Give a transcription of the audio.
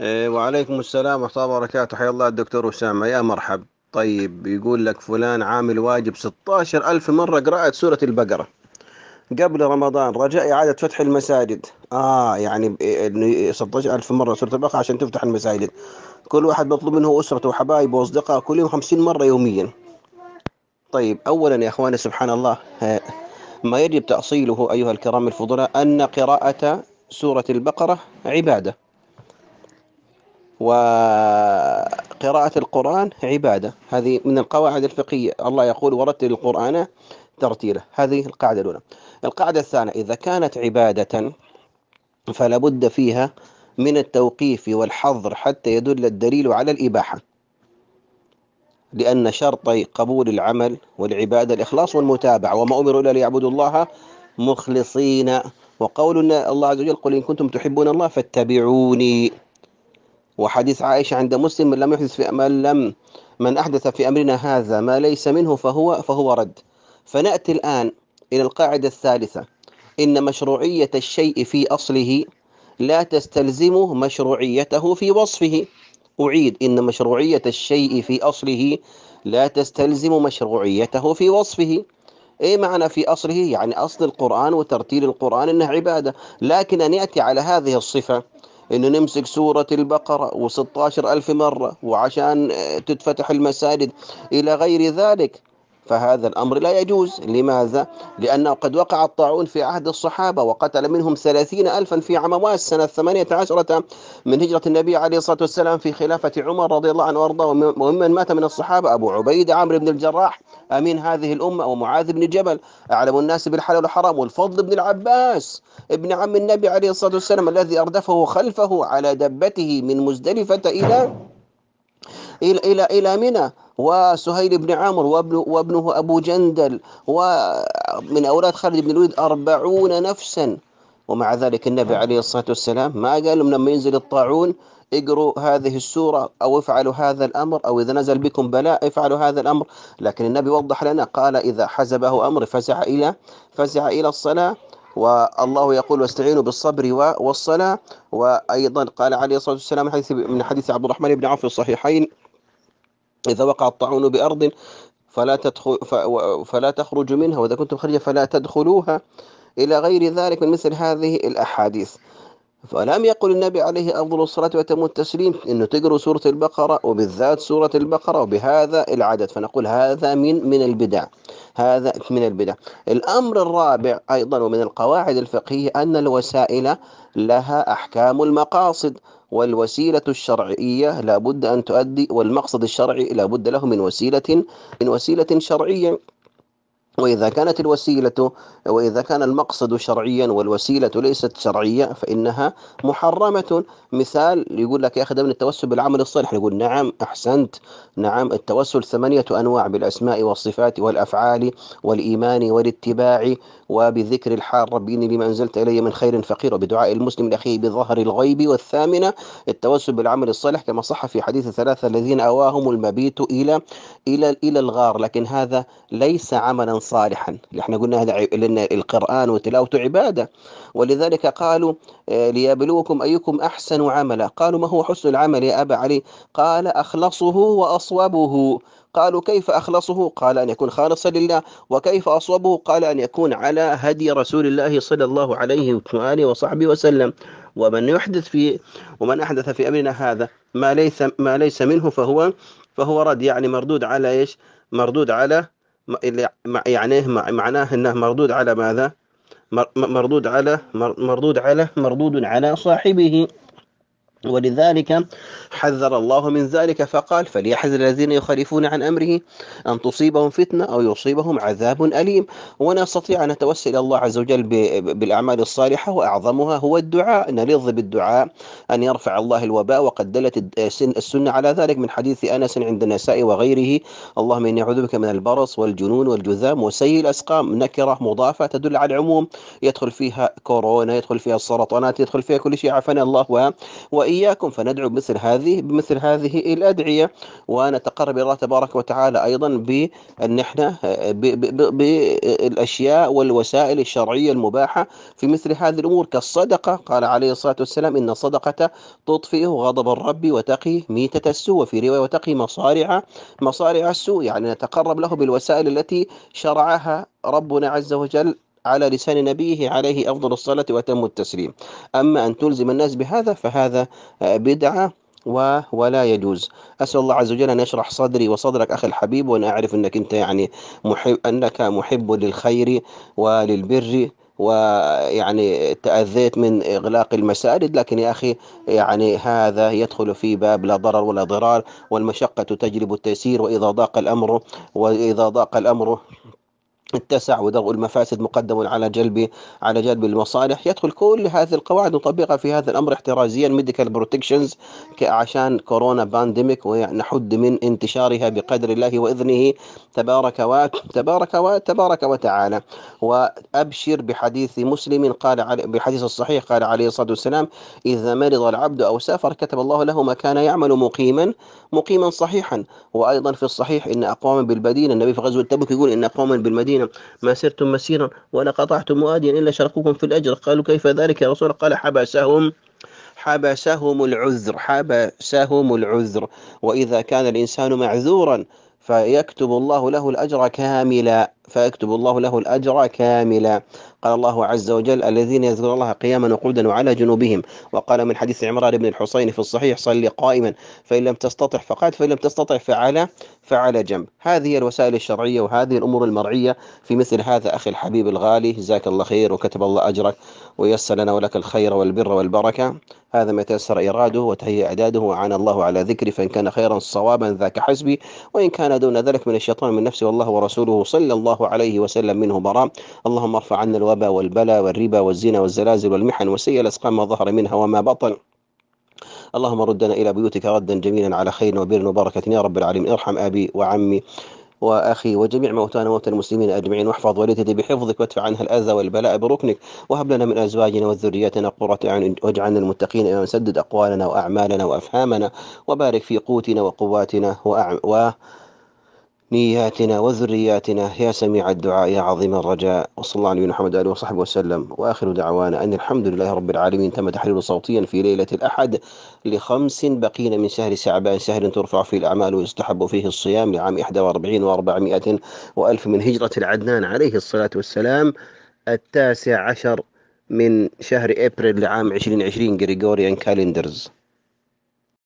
إيه، وعليكم السلام ورحمة الله وبركاته حيا الله الدكتور أسامة يا مرحب طيب يقول لك فلان عامل واجب 16 ألف مرة قراءة سورة البقرة قبل رمضان رجاء إعادة فتح المساجد آه يعني 16 ألف مرة سورة البقرة عشان تفتح المساجد كل واحد مطلوب منه أسرته وحبايبه وأصدقائه كل يوم 50 مرة يوميا طيب أولا يا إخواني سبحان الله ما يجب تأصيله أيها الكرام الفضلاء أن قراءة سورة البقرة عبادة وقراءة القرآن عبادة هذه من القواعد الفقهية الله يقول ورتل القرآن ترتيله هذه القاعدة الأولى القاعدة الثانية إذا كانت عبادة فلا بد فيها من التوقيف والحظر حتى يدل الدليل على الإباحة لأن شرطي قبول العمل والعبادة الإخلاص والمتابعة وما أمروا إلا ليعبدوا الله مخلصين وقول الله عز وجل قل إن كنتم تحبون الله فاتبعوني وحديث عائشة عند مسلم من لم يحدث في من لم من أحدث في أمرنا هذا ما ليس منه فهو فهو رد فنأتي الآن إلى القاعدة الثالثة إن مشروعية الشيء في أصله لا تستلزم مشروعيته في وصفه أعيد إن مشروعية الشيء في أصله لا تستلزم مشروعيته في وصفه ايه معنى في اصله؟ يعني اصل القران وترتيل القران انه عباده، لكن ان ياتي على هذه الصفه انه نمسك سورة البقرة و16 ألف مرة وعشان تتفتح المساجد إلى غير ذلك فهذا الأمر لا يجوز لماذا؟ لأنه قد وقع الطاعون في عهد الصحابة وقتل منهم ثلاثين ألفا في عمواس سنة ثمانية عشرة من هجرة النبي عليه الصلاة والسلام في خلافة عمر رضي الله عنه وارضاه وممن مات من الصحابة أبو عبيدة عمرو بن الجراح أمين هذه الأمة ومعاذ بن جبل أعلم الناس بالحلال والحرام والفضل بن العباس ابن عم النبي عليه الصلاة والسلام الذي أردفه خلفه على دبته من مزدلفة إلى إلى إلى إلى منى وسهيل بن عمرو وابن وابنه أبو جندل ومن أولاد خالد بن الوليد أربعون نفسا ومع ذلك النبي عليه الصلاة والسلام ما قال لهم لما ينزل الطاعون اقروا هذه السورة أو افعلوا هذا الأمر أو إذا نزل بكم بلاء افعلوا هذا الأمر لكن النبي وضح لنا قال إذا حزبه أمر فزع إلى فزع إلى الصلاة والله يقول واستعينوا بالصبر والصلاة وأيضا قال عليه الصلاة والسلام من حديث عبد الرحمن بن عوف في الصحيحين إذا وقع الطاعون بأرض فلا تدخل فلا تخرج منها وإذا كنتم خارجة فلا تدخلوها إلى غير ذلك من مثل هذه الأحاديث فلم يقل النبي عليه أفضل الصلاة وأتم التسليم أنه تقروا سورة البقرة وبالذات سورة البقرة وبهذا العدد فنقول هذا من من البدع هذا من البدع الأمر الرابع أيضا ومن القواعد الفقهية أن الوسائل لها أحكام المقاصد والوسيلة الشرعية لابد أن تؤدي والمقصد الشرعي لابد له من وسيلة من وسيلة شرعية وإذا كانت الوسيلة وإذا كان المقصد شرعيا والوسيلة ليست شرعية فإنها محرمة مثال يقول لك يا أخي التوسل بالعمل الصالح يقول نعم أحسنت نعم التوسل ثمانية أنواع بالأسماء والصفات والأفعال والإيمان والاتباع وبذكر الحار ربيني إني بما أنزلت إلي من خير فقير وبدعاء المسلم لأخيه بظهر الغيب والثامنة التوسل بالعمل الصالح كما صح في حديث الثلاثة الذين أواهم المبيت إلى إلى إلى الغار لكن هذا ليس عملا صالحا احنا قلنا هذا لأن القرآن وتلاوته عبادة ولذلك قالوا آه، ليبلوكم أيكم أحسن عملا قالوا ما هو حسن العمل يا أبا علي قال أخلصه وأصوبه قالوا كيف أخلصه قال أن يكون خالصا لله وكيف أصوبه قال أن يكون على هدي رسول الله صلى الله عليه وآله وصحبه وسلم ومن يحدث في ومن أحدث في أمرنا هذا ما ليس ما ليس منه فهو فهو رد يعني مردود على ايش؟ مردود على اللي يعني إيه معناه أنه مردود على ماذا مردود على مردود على مردود على صاحبه ولذلك حذر الله من ذلك فقال فليحذر الذين يخالفون عن امره ان تصيبهم فتنه او يصيبهم عذاب اليم ونستطيع ان نتوسل الى الله عز وجل بالاعمال الصالحه واعظمها هو الدعاء نلظ بالدعاء ان يرفع الله الوباء وقد دلت السنه على ذلك من حديث انس عند النساء وغيره اللهم اني اعوذ بك من البرص والجنون والجذام وسيء الاسقام نكره مضافه تدل على العموم يدخل فيها كورونا يدخل فيها السرطانات يدخل فيها كل شيء عافانا الله و وإياكم فندعو مثل هذه بمثل هذه الأدعية ونتقرب إلى الله تبارك وتعالى أيضا بأن احنا بالأشياء والوسائل الشرعية المباحة في مثل هذه الأمور كالصدقة قال عليه الصلاة والسلام إن الصدقة تطفئ غضب الرب وتقي ميتة السوء وفي رواية وتقي مصارع مصارع السوء يعني نتقرب له بالوسائل التي شرعها ربنا عز وجل على لسان نبيه عليه أفضل الصلاة وأتم التسليم أما أن تلزم الناس بهذا فهذا آه، بدعة و... ولا يجوز أسأل الله عز وجل أن يشرح صدري وصدرك أخي الحبيب وانا أعرف أنك أنت يعني محب أنك محب للخير وللبر ويعني تأذيت من إغلاق المساجد لكن يا أخي يعني هذا يدخل في باب لا ضرر ولا ضرار والمشقة تجلب التيسير وإذا ضاق الأمر وإذا ضاق الأمر التسع ودرء المفاسد مقدم على جلب على جلب المصالح يدخل كل هذه القواعد نطبقها في هذا الامر احترازيا ميديكال بروتكشنز عشان كورونا بانديميك ونحد من انتشارها بقدر الله واذنه تبارك وتبارك وتبارك وتعالى وابشر بحديث مسلم قال علي بحديث الصحيح قال عليه الصلاه والسلام اذا مرض العبد او سافر كتب الله له ما كان يعمل مقيما مقيما صحيحا وايضا في الصحيح ان اقواما بالمدينه النبي في غزوه تبوك يقول ان اقواما بالمدينه معينا ما سرتم مسيرا ولا قطعتم واديا إلا شركوكم في الأجر قالوا كيف ذلك يا رسول قال حبسهم حبسهم العذر حبسهم العذر وإذا كان الإنسان معذورا فيكتب الله له الأجر كاملا فيكتب الله له الأجر كاملا قال الله عز وجل الذين يذكرون الله قياما وقعودا وعلى جنوبهم وقال من حديث عمران بن الحصين في الصحيح صلي قائما فإن لم تستطع فقعد فإن لم تستطع فعلى فعلى جنب هذه الوسائل الشرعية وهذه الأمور المرعية في مثل هذا أخي الحبيب الغالي جزاك الله خير وكتب الله أجرك ويسر لنا ولك الخير والبر والبركة هذا ما تيسر إيراده وتهيئ إعداده وعان الله على ذكري فإن كان خيرا صوابا ذاك حسبي وإن كان دون ذلك من الشيطان من نفسي والله ورسوله صلى الله عليه وسلم منه براء اللهم ارفع عنا الوبا والبلاء والربا والزنا والزلازل والمحن وسيء الأسقام ما ظهر منها وما بطن اللهم ردنا إلى بيوتك ردا جميلا على خير وبر وبركة يا رب العالمين ارحم أبي وعمي واخي وجميع موتانا وموتى المسلمين اجمعين واحفظ والدتي بحفظك وادفع عنها الاذى والبلاء بركنك وهب لنا من ازواجنا وذرياتنا قرة اعين واجعلنا المتقين امام سدد اقوالنا واعمالنا وافهامنا وبارك في قوتنا وقواتنا وأعم... و... نياتنا وذرياتنا يا سميع الدعاء يا عظيم الرجاء وصلى الله عليه محمد آله وصحبه وسلم وآخر دعوانا أن الحمد لله رب العالمين تم تحرير صوتيا في ليلة الأحد لخمس بقين من شهر شعبان شهر ترفع فيه الأعمال ويستحب فيه الصيام لعام 41 و400 وألف من هجرة العدنان عليه الصلاة والسلام التاسع عشر من شهر أبريل لعام 2020 غريغوريان كالندرز